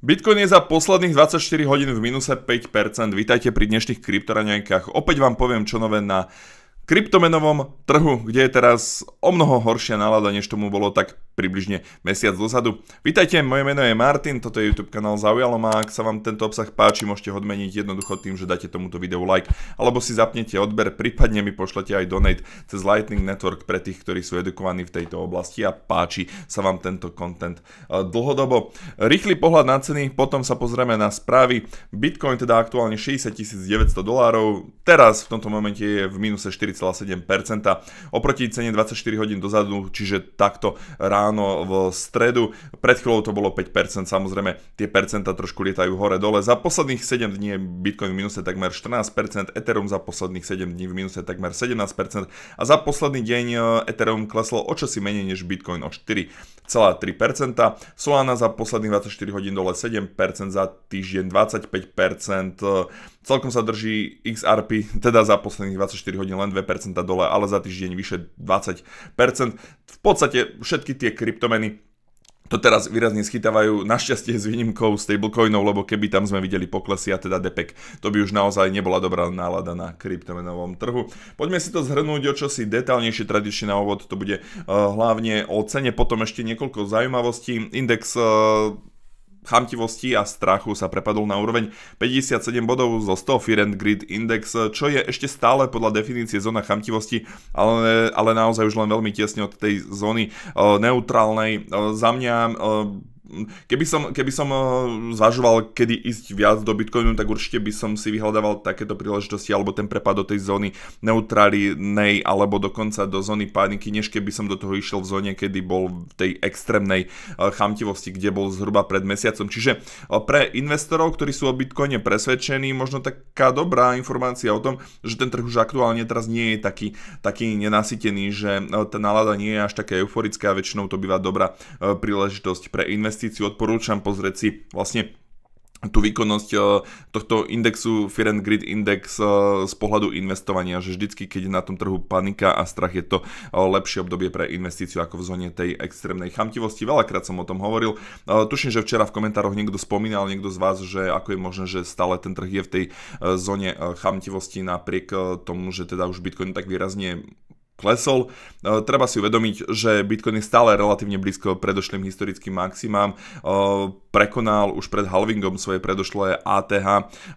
Bitcoin je za posledných 24 hodín v minuse 5%. Vítajte pri dnešných kryptoraňajkách. Opäť vám poviem čo nové na kryptomenovom trhu, kde je teraz o mnoho horšia nálada, než tomu bolo tak približne mesiac dozadu. Vítajte, moje meno je Martin, toto je YouTube kanál Zaujalo ma, ak sa vám tento obsah páči, môžete ho odmeniť jednoducho tým, že dáte tomuto videu like, alebo si zapnete odber, prípadne mi pošlete aj donate cez Lightning Network pre tých, ktorí sú edukovaní v tejto oblasti a páči sa vám tento content e, dlhodobo. Rýchly pohľad na ceny, potom sa pozrieme na správy. Bitcoin teda aktuálne 60 900 dolárov, teraz v tomto momente je v minuse 4,7%, oproti cene 24 hodín dozadu, čiže takto ráno ráno v stredu. Pred chvíľou to bolo 5%, samozrejme tie percenta trošku lietajú hore-dole. Za posledných 7 dní je Bitcoin v minuse takmer 14%, Ethereum za posledných 7 dní v minuse takmer 17% a za posledný deň e, Ethereum kleslo o čosi menej než Bitcoin o 4,3%. Solana za posledných 24 hodín dole 7%, za týždeň 25%, Celkom sa drží XRP, teda za posledných 24 hodín len 2% dole, ale za týždeň vyše 20%. V podstate všetky tie kryptomeny to teraz výrazne schytávajú, našťastie s výnimkou stablecoinov, lebo keby tam sme videli poklesy a teda depek, to by už naozaj nebola dobrá nálada na kryptomenovom trhu. Poďme si to zhrnúť o čosi detálnejšie, tradične na úvod to bude uh, hlavne o cene, potom ešte niekoľko zaujímavostí. Index uh, chamtivosti a strachu sa prepadol na úroveň 57 bodov zo 100 and Grid Index, čo je ešte stále podľa definície zóna chamtivosti, ale, ale naozaj už len veľmi tesne od tej zóny e, neutrálnej. E, za mňa e, keby som, keby som eh, zvažoval, kedy ísť viac do Bitcoinu, tak určite by som si vyhľadával takéto príležitosti alebo ten prepad do tej zóny neutrálnej alebo dokonca do zóny paniky, než keby som do toho išiel v zóne, kedy bol v tej extrémnej eh, chamtivosti, kde bol zhruba pred mesiacom. Čiže eh, pre investorov, ktorí sú o Bitcoine presvedčení, možno taká dobrá informácia o tom, že ten trh už aktuálne teraz nie je taký, taký nenasytený, že tá nálada nie je až taká euforická a väčšinou to býva dobrá príležitosť pre investorov investíciu, odporúčam pozrieť si vlastne tú výkonnosť eh, tohto indexu and Grid Index eh, z pohľadu investovania, že vždycky, keď je na tom trhu panika a strach, je to eh, lepšie obdobie pre investíciu ako v zóne tej extrémnej chamtivosti. Veľakrát som o tom hovoril. Tuším, že včera v komentároch niekto spomínal, niekto z vás, že ako je možné, že stále ten trh je v tej zóne chamtivosti napriek tomu, že teda už Bitcoin tak výrazne klesol. E, treba si uvedomiť, že Bitcoin je stále relatívne blízko predošlým historickým maximám. E, prekonal už pred halvingom svoje predošlé ATH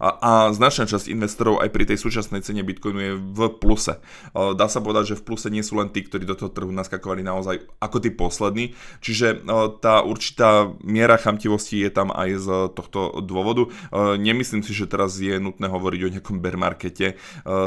a, a značná časť investorov aj pri tej súčasnej cene Bitcoinu je v pluse. E, dá sa povedať, že v pluse nie sú len tí, ktorí do toho trhu naskakovali naozaj ako tí poslední, čiže e, tá určitá miera chamtivosti je tam aj z tohto dôvodu. E, nemyslím si, že teraz je nutné hovoriť o nejakom bear markete.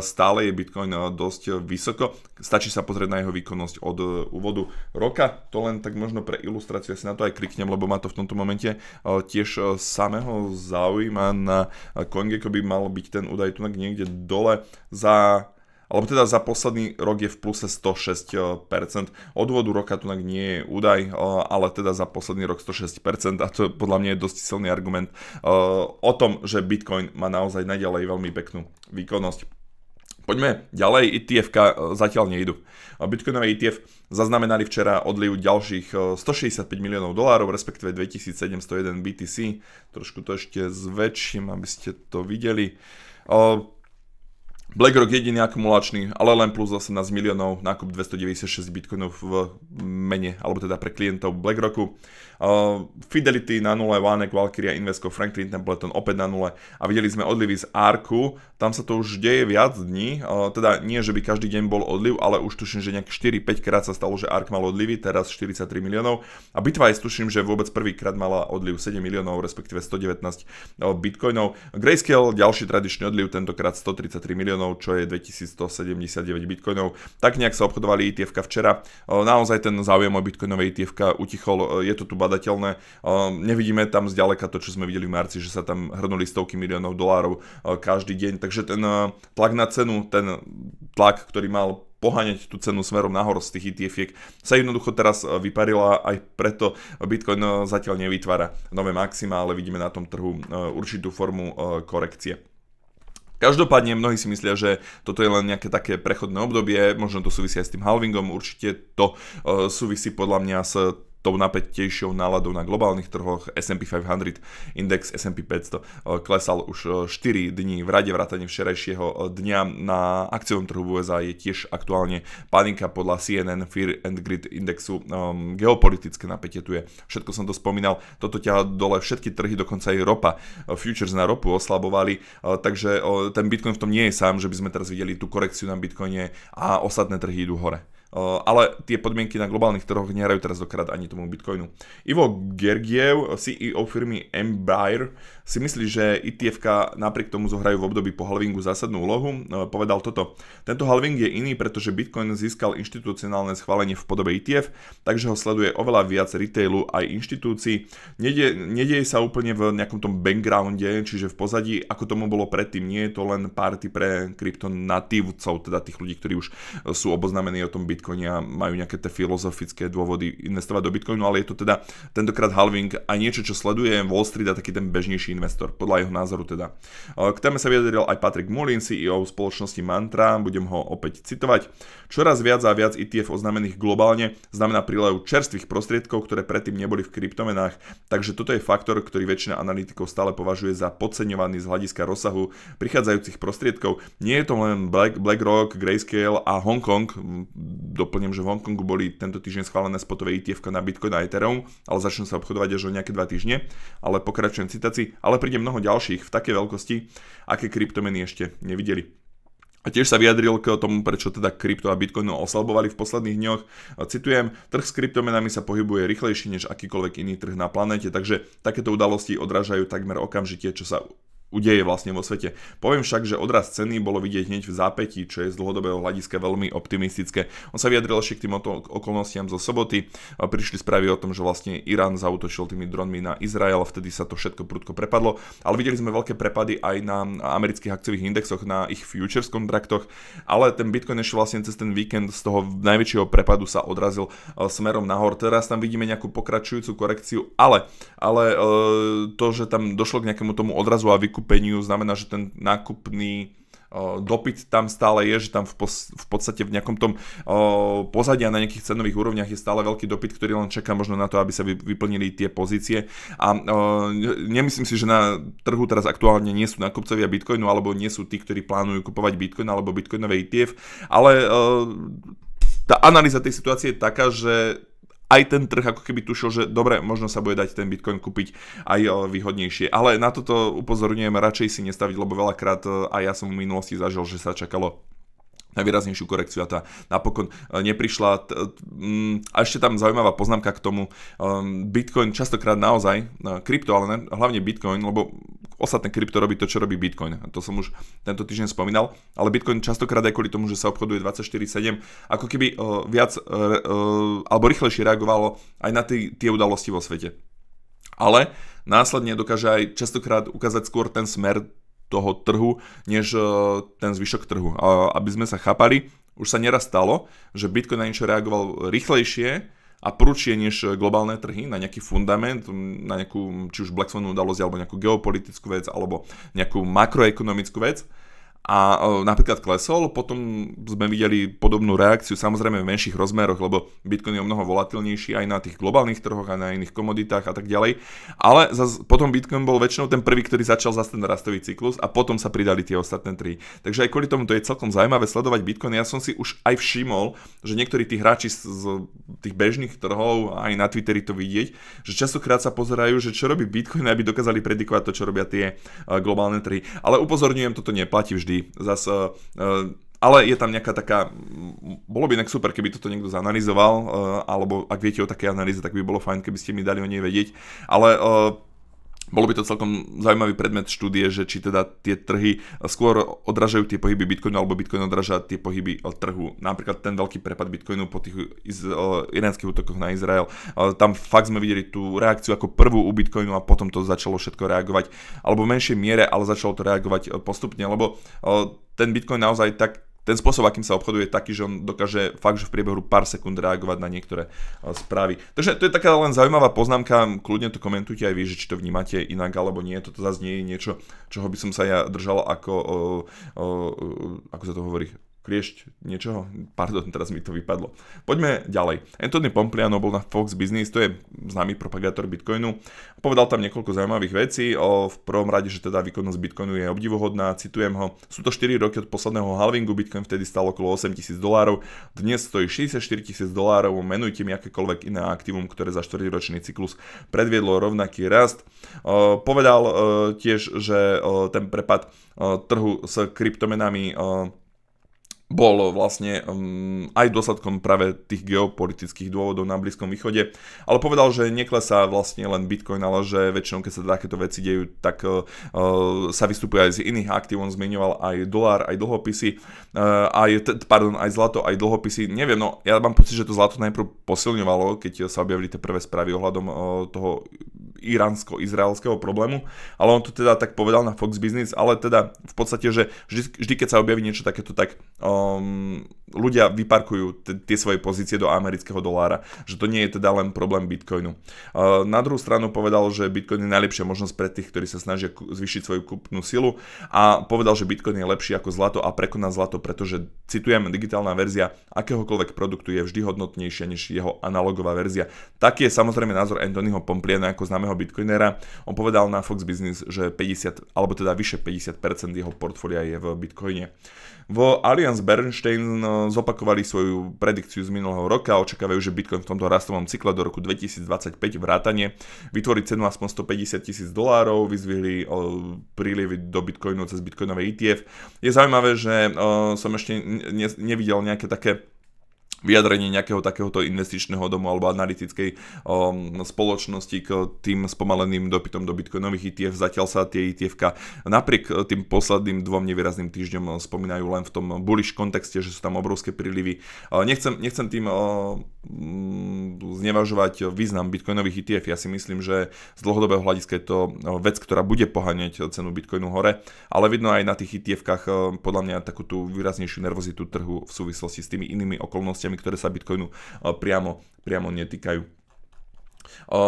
Stále je Bitcoin dosť vysoko. Stačí sa pozrieť na jeho výkonnosť od úvodu roka. To len tak možno pre ilustráciu, ja si na to aj kliknem, lebo ma to v tomto momente tiež samého zaujíma na CoinGecko by mal byť ten údaj tu niekde dole za alebo teda za posledný rok je v pluse 106%. Od roka tu nie je údaj, ale teda za posledný rok 106% a to podľa mňa je dosť silný argument o tom, že Bitcoin má naozaj naďalej veľmi peknú výkonnosť. Poďme ďalej, etf e, zatiaľ nejdu. Bitcoinové ETF zaznamenali včera odliv ďalších 165 e, miliónov dolárov, respektíve 2701 BTC. Trošku to ešte zväčším, aby ste to videli. E, BlackRock jediný akumulačný, ale len plus 18 miliónov, nákup 296 bitcoinov v mene, alebo teda pre klientov BlackRocku. Uh, Fidelity na nule, Vanek, Valkyria, Invesco, Franklin Templeton opäť na nule a videli sme odlivy z Arku, tam sa to už deje viac dní, uh, teda nie, že by každý deň bol odliv, ale už tuším, že nejak 4-5 krát sa stalo, že Ark mal odlivy, teraz 43 miliónov a bitva je tuším, že vôbec prvýkrát mala odliv 7 miliónov, respektíve 119 bitcoinov. Grayscale, ďalší tradičný odliv, tentokrát 133 miliónov, čo je 2179 bitcoinov. Tak nejak sa obchodovali etf včera. Uh, naozaj ten záujem o bitcoinové etf utichol, je to tu badateľné. Nevidíme tam zďaleka to, čo sme videli v marci, že sa tam hrnuli stovky miliónov dolárov každý deň. Takže ten tlak na cenu, ten tlak, ktorý mal poháňať tú cenu smerom nahor z tých etf sa jednoducho teraz vyparila aj preto Bitcoin zatiaľ nevytvára nové maxima, ale vidíme na tom trhu určitú formu korekcie. Každopádne mnohí si myslia, že toto je len nejaké také prechodné obdobie, možno to súvisí aj s tým halvingom, určite to súvisí podľa mňa s tou napätejšou náladou na globálnych trhoch S&P 500, index S&P 500 e, klesal už 4 e, dní v rade vrátane včerajšieho e, dňa. Na akciovom trhu USA je tiež aktuálne panika podľa CNN Fear and Grid indexu. Um, geopolitické napätie tu je. Všetko som to spomínal. Toto ťa dole všetky trhy, dokonca aj ropa. Futures na ropu oslabovali, takže ten Bitcoin v tom nie je sám, že by sme teraz videli tú korekciu na Bitcoine a ostatné trhy idú hore ale tie podmienky na globálnych trhoch nehrajú teraz dokrát ani tomu Bitcoinu. Ivo Gergiev, CEO firmy Empire, si myslí, že etf napriek tomu zohrajú v období po halvingu zásadnú úlohu. Povedal toto. Tento halving je iný, pretože Bitcoin získal inštitucionálne schválenie v podobe ETF, takže ho sleduje oveľa viac retailu aj inštitúcií. Nedie, sa úplne v nejakom tom backgrounde, čiže v pozadí, ako tomu bolo predtým. Nie je to len party pre kryptonatívcov, teda tých ľudí, ktorí už sú oboznamení o tom Bitcoin bitcoinia majú nejaké tie filozofické dôvody investovať do bitcoinu, ale je to teda tentokrát halving a niečo, čo sleduje Wall Street a taký ten bežnejší investor, podľa jeho názoru teda. K téme sa vyjadril aj Patrick Mullin, CEO spoločnosti Mantra, budem ho opäť citovať. Čoraz viac a viac ETF oznamených globálne znamená prílev čerstvých prostriedkov, ktoré predtým neboli v kryptomenách, takže toto je faktor, ktorý väčšina analytikov stále považuje za podceňovaný z hľadiska rozsahu prichádzajúcich prostriedkov. Nie je to len Black, BlackRock, Grayscale a Hongkong, doplním, že v Hongkongu boli tento týždeň schválené spotové ETF na Bitcoin a Ethereum, ale začnú sa obchodovať až o nejaké 2 týždne. Ale pokračujem citáci, ale príde mnoho ďalších v takej veľkosti, aké kryptomeny ešte nevideli. A tiež sa vyjadril k tomu, prečo teda krypto a bitcoin oslabovali v posledných dňoch. Citujem, trh s kryptomenami sa pohybuje rýchlejšie než akýkoľvek iný trh na planéte, takže takéto udalosti odrážajú takmer okamžite, čo sa udeje vlastne vo svete. Poviem však, že odraz ceny bolo vidieť hneď v zápätí, čo je z dlhodobého hľadiska veľmi optimistické. On sa vyjadril ešte k tým okolnostiam zo soboty. Prišli správy o tom, že vlastne Irán zautočil tými dronmi na Izrael, vtedy sa to všetko prudko prepadlo, ale videli sme veľké prepady aj na amerických akciových indexoch, na ich futures kontraktoch, ale ten Bitcoin ešte vlastne cez ten víkend z toho najväčšieho prepadu sa odrazil e, smerom nahor. Teraz tam vidíme nejakú pokračujúcu korekciu, ale, ale e, to, že tam došlo k nejakému tomu odrazu a vyku vykúpeniu, znamená, že ten nákupný dopyt tam stále je, že tam v, pos- v podstate v nejakom tom pozadí a na nejakých cenových úrovniach je stále veľký dopyt, ktorý len čaká možno na to, aby sa vy- vyplnili tie pozície. A nemyslím si, že na trhu teraz aktuálne nie sú nákupcovia Bitcoinu, alebo nie sú tí, ktorí plánujú kupovať Bitcoin alebo Bitcoinové ETF, ale tá analýza tej situácie je taká, že aj ten trh ako keby tušil, že dobre, možno sa bude dať ten Bitcoin kúpiť aj e, výhodnejšie. Ale na toto upozorňujem, radšej si nestaviť, lebo veľakrát e, aj ja som v minulosti zažil, že sa čakalo najvýraznejšiu korekciu a tá napokon e, neprišla. A ešte tam zaujímavá poznámka k tomu. Ehm, Bitcoin častokrát naozaj, krypto, ale hlavne Bitcoin, lebo ostatné krypto robí to, čo robí Bitcoin. A to som už tento týždeň spomínal, ale Bitcoin častokrát aj kvôli tomu, že sa obchoduje 24-7, ako keby uh, viac, uh, uh, alebo rýchlejšie reagovalo aj na tie, tie udalosti vo svete. Ale následne dokáže aj častokrát ukázať skôr ten smer toho trhu, než uh, ten zvyšok trhu. Uh, aby sme sa chápali, už sa neraz stalo, že Bitcoin na niečo reagoval rýchlejšie, a prúčie než eh, globálne trhy na nejaký fundament, na nejakú či už Black Swan udalosť, alebo nejakú geopolitickú vec, alebo nejakú makroekonomickú vec a e, napríklad klesol, potom sme videli podobnú reakciu samozrejme v menších rozmeroch, lebo Bitcoin je o mnoho volatilnejší aj na tých globálnych trhoch aj na iných komoditách a tak ďalej. Ale zas, potom Bitcoin bol väčšinou ten prvý, ktorý začal zase ten rastový cyklus a potom sa pridali tie ostatné tri. Takže aj kvôli tomu to je celkom zaujímavé sledovať Bitcoin. Ja som si už aj všimol, že niektorí tí hráči z, z tých bežných trhov, aj na Twitteri to vidieť, že častokrát sa pozerajú, že čo robí Bitcoin, aby dokázali predikovať to, čo robia tie uh, globálne trhy. Ale upozorňujem, toto neplatí vždy. Zas, uh, ale je tam nejaká taká, bolo by inak super, keby toto niekto zanalizoval, uh, alebo ak viete o také analýze, tak by bolo fajn, keby ste mi dali o nej vedieť. Ale uh, bolo by to celkom zaujímavý predmet štúdie, že či teda tie trhy skôr odražajú tie pohyby Bitcoinu, alebo Bitcoin odraža tie pohyby eh, trhu. Napríklad ten veľký prepad Bitcoinu po tých iz- eh, iránskych útokoch na Izrael. Eh, tam fakt sme videli tú reakciu ako prvú u Bitcoinu a potom to začalo všetko reagovať. Alebo v menšej miere, ale začalo to reagovať postupne, lebo ten Bitcoin naozaj tak ten spôsob, akým sa obchoduje, je taký, že on dokáže fakt, že v priebehu pár sekúnd reagovať na niektoré e, správy. Takže to je taká len zaujímavá poznámka, kľudne to komentujte aj vy, že či to vnímate inak alebo nie. Toto zase nie je niečo, čoho by som sa ja držal ako, o, e, o, e, ako sa to hovorí, kliešť niečoho. Pardon, teraz mi to vypadlo. Poďme ďalej. Anthony Pompliano bol na Fox Business, to je známy propagátor Bitcoinu. Povedal tam niekoľko zaujímavých vecí. O, v prvom rade, že teda výkonnosť Bitcoinu je obdivuhodná, citujem ho. Sú to 4 roky od posledného halvingu, Bitcoin vtedy stal okolo 8 tisíc dolárov, dnes stojí 64 tisíc dolárov, menujte mi akékoľvek iné aktívum, ktoré za 4 ročný cyklus predviedlo rovnaký rast. O, povedal o, e, tiež, že o, e, ten prepad o, e, trhu s kryptomenami o, bol vlastne mm, aj dôsledkom práve tých geopolitických dôvodov na Blízkom východe, ale povedal, že neklesá vlastne len Bitcoin, ale že väčšinou, keď sa takéto veci dejú, tak eh, eh, sa vystupuje aj z iných aktív, on zmiňoval aj dolár, aj dlhopisy, eh, aj, pardon, aj zlato, aj dlhopisy, neviem, no ja mám pocit, že to zlato najprv posilňovalo, keď sa objavili tie prvé správy ohľadom toho iránsko-izraelského problému, ale on to teda tak povedal na Fox Business, ale teda v podstate, že vždy, vždy keď sa objaví niečo takéto, tak o, um, ľudia vyparkujú t- tie svoje pozície do amerického dolára. Že to nie je teda len problém Bitcoinu. Uh, na druhú stranu povedal, že Bitcoin je najlepšia možnosť pre tých, ktorí sa snažia k- zvyšiť svoju kupnú silu a povedal, že Bitcoin je lepší ako zlato a prekoná zlato, pretože, citujem, digitálna verzia akéhokoľvek produktu je vždy hodnotnejšia než jeho analogová verzia. Taký je samozrejme názor Anthonyho Pompliana ako známeho Bitcoinera. On povedal na Fox Business, že 50, alebo teda vyše 50% jeho portfólia je v Bitcoine. Vo Allianz Bernstein eh, zopakovali svoju predikciu z minulého roka a očakávajú, že Bitcoin v tomto rastovom cykle do roku 2025 vrátane vytvorí cenu aspoň 150 tisíc dolárov, vyzvihli eh, prílievy do Bitcoinu cez Bitcoinové ETF. Je zaujímavé, že eh, som ešte nevidel nejaké také vyjadrenie nejakého takéhoto investičného domu alebo analytickej um, spoločnosti k tým spomaleným dopytom do bitcoinových ETF. Zatiaľ sa tie etf napriek tým posledným dvom nevýrazným týždňom spomínajú len v tom bullish kontexte, že sú tam obrovské prílivy. Uh, nechcem, nechcem tým uh, mm, znevažovať význam bitcoinových ETF. Ja si myslím, že z dlhodobého hľadiska je to uh, vec, ktorá bude poháňať cenu bitcoinu hore, ale vidno aj na tých etf uh, podľa mňa takú tú výraznejšiu nervozitu trhu v súvislosti s tými inými okolnostiami udalosťami, ktoré sa Bitcoinu e, priamo, priamo netýkajú. E,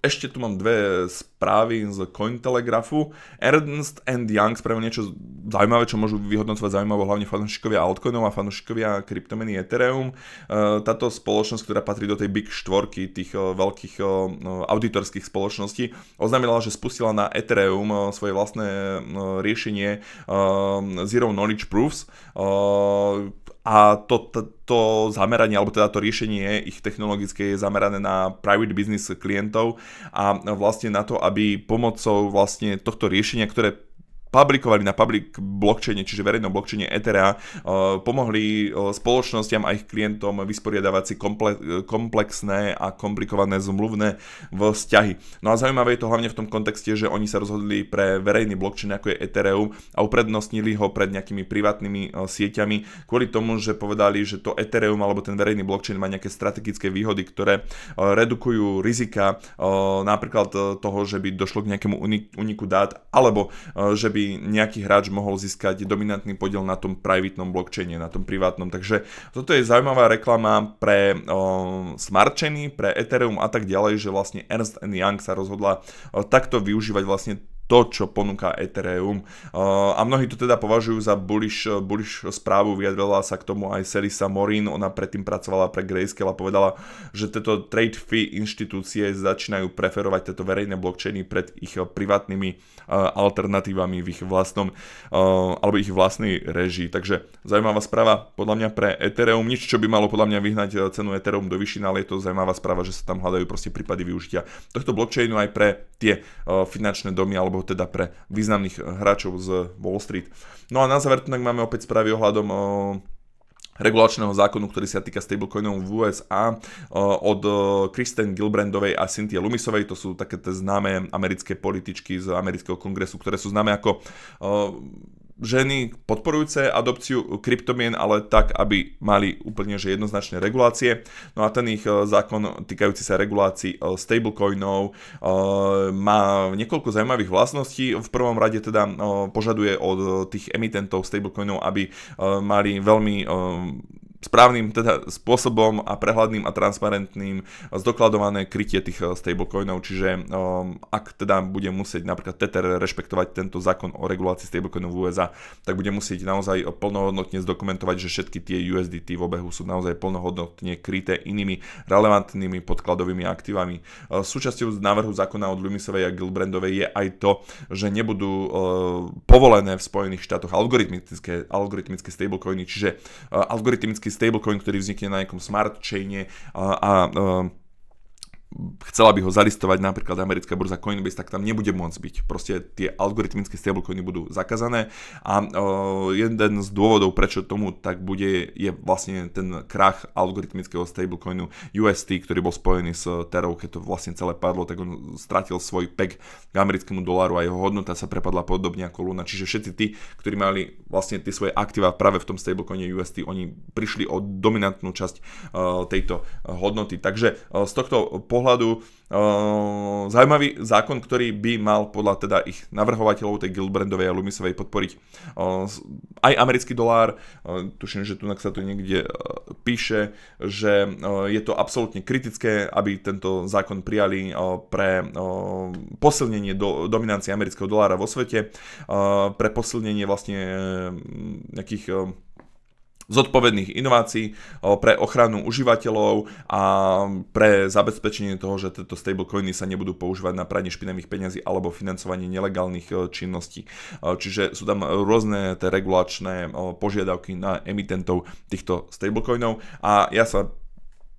ešte tu mám dve správy z Cointelegrafu. Ernst and Young spravil niečo zaujímavé, čo môžu vyhodnocovať zaujímavo hlavne fanúšikovia altcoinov a fanúšikovia kryptomeny Ethereum. E, táto spoločnosť, ktorá patrí do tej Big štvorky tých veľkých auditorských spoločností, oznámila, že spustila na Ethereum svoje vlastné riešenie Zero Knowledge Proofs, a to, to, to zameranie, alebo teda to riešenie ich technologické je zamerané na private business klientov a vlastne na to, aby pomocou vlastne tohto riešenia, ktoré publikovali na public blockchaine, čiže verejnom blockchaine Ethera, uh, pomohli uh, spoločnosťam a ich klientom vysporiadavať si komple- komplexné a komplikované zmluvné vzťahy. No a zaujímavé je to hlavne v tom kontexte, že oni sa rozhodli pre verejný blockchain ako je Ethereum a uprednostnili ho pred nejakými privátnymi uh, sieťami kvôli tomu, že povedali, že to Ethereum alebo ten verejný blockchain má nejaké strategické výhody, ktoré redukujú rizika napríklad toho, že by došlo k nejakému uniku dát alebo že by aby nejaký hráč mohol získať dominantný podiel na tom privátnom blockchaine, na tom privátnom. Takže toto je zaujímavá reklama pre smart chainy, pre Ethereum a tak ďalej, že vlastne Ernst Young sa rozhodla takto využívať vlastne to, čo ponúka Ethereum. A mnohí to teda považujú za bullish, bullish správu, vyjadrila sa k tomu aj Serisa Morin, ona predtým pracovala pre Grayscale a povedala, že tieto trade fee inštitúcie začínajú preferovať tieto verejné blockchainy pred ich privátnymi alternatívami v ich vlastnom, alebo ich vlastnej režii. Takže zaujímavá správa podľa mňa pre Ethereum, nič čo by malo podľa mňa vyhnať e, cenu Ethereum do vyšina, ale je to zaujímavá správa, že sa tam hľadajú proste prípady využitia tohto blockchainu aj pre tie e, finančné domy alebo trhov, teda pre významných eh, hráčov z Wall Street. No a na záver tak máme opäť správy ohľadom eh, regulačného zákonu, ktorý sa týka stablecoinov v USA eh, od Kristen Gilbrandovej a Cynthia Lumisovej, to sú také tie známe americké političky z amerického kongresu, ktoré sú známe ako ženy podporujúce adopciu kryptomien, ale tak, aby mali úplne že jednoznačné regulácie. No a ten ich e, zákon týkajúci sa regulácií e, stablecoinov e, má niekoľko zaujímavých vlastností. V prvom rade teda požaduje od tých emitentov stablecoinov, aby mali veľmi správnym teda spôsobom a prehľadným a transparentným zdokladované krytie tých eh, stablecoinov, čiže um, ak teda bude musieť napríklad Tether rešpektovať tento zákon o regulácii stablecoinov v USA, tak bude musieť naozaj plnohodnotne zdokumentovať, že všetky tie USDT v obehu sú naozaj plnohodnotne kryté inými relevantnými podkladovými aktívami. Eh, súčasťou z návrhu zákona od Lumisovej a Gilbrandovej je aj to, že nebudú uh, povolené v Spojených štátoch algoritmické, algoritmické stablecoiny, čiže uh, algoritmický nejaký stablecoin, ktorý vznikne na nejakom smart chaine a, a, a chcela by ho zalistovať napríklad americká burza Coinbase, tak tam nebude môcť byť. Proste tie algoritmické stablecoiny budú zakázané a uh, jeden z dôvodov, prečo tomu tak bude, je vlastne ten krach algoritmického stablecoinu UST, ktorý bol spojený s Terou, keď to vlastne celé padlo, tak on stratil svoj pek k americkému doláru a jeho hodnota sa prepadla podobne ako Luna. Čiže všetci tí, ktorí mali vlastne tie svoje aktíva práve v tom stablecoine UST, oni prišli o dominantnú časť uh, tejto e, hodnoty. Takže uh, z tohto po pohľadu eh, zaujímavý zákon, ktorý by mal podľa teda ich navrhovateľov tej Gilbrandovej a Lumisovej podporiť eh, aj americký dolár. Eh, tuším, že tu sa to niekde píše, že je to absolútne kritické, aby tento zákon prijali pre posilnenie do, dominancie amerického dolára vo svete, pre posilnenie vlastne nejakých zodpovedných inovácií pre ochranu užívateľov a pre zabezpečenie toho, že tieto stablecoiny sa nebudú používať na pranie špinavých peňazí alebo financovanie nelegálnych e, činností. E, čiže sú tam rôzne tie regulačné požiadavky na emitentov týchto stablecoinov a ja sa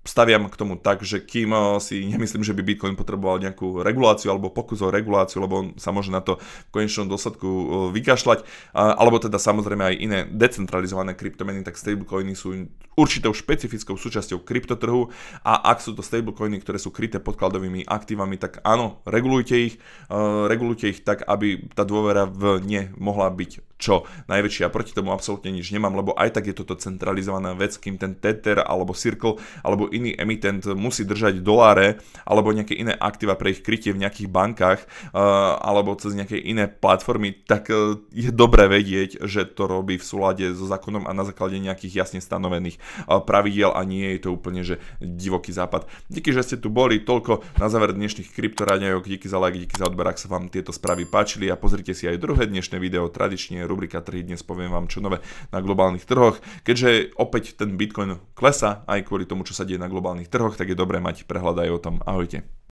staviam k tomu tak, že kým eh, si nemyslím, že by Bitcoin potreboval nejakú reguláciu alebo pokus o reguláciu, lebo on sa môže na to v konečnom dôsledku eh, vykašľať, eh, alebo teda samozrejme aj iné decentralizované kryptomeny, tak stablecoiny sú určitou špecifickou súčasťou kryptotrhu a ak sú to stablecoiny, ktoré sú kryté podkladovými aktívami, tak áno, regulujte ich, regulujte ich tak, aby tá dôvera v ne mohla byť čo najväčšia. Proti tomu absolútne nič nemám, lebo aj tak je toto centralizovaná vec, kým ten Tether alebo Circle alebo iný emitent musí držať doláre alebo nejaké iné aktíva pre ich krytie v nejakých bankách eh, alebo cez nejaké iné platformy, tak eh, je dobré vedieť, že to robí v súlade so zákonom a na základe nejakých jasne stanovených eh, pravidiel a nie je to úplne, že divoký západ. Díky, že ste tu boli, toľko na záver dnešných kryptoráňajok, díky za like, díky za odber, ak sa vám tieto správy páčili a pozrite si aj druhé dnešné video, tradične rubrika 3, dnes poviem vám čo nové na globálnych trhoch, keďže opäť ten Bitcoin klesa aj kvôli tomu, čo sa deje na globálnych trhoch, tak je dobré mať prehľad aj o tom. Ahojte.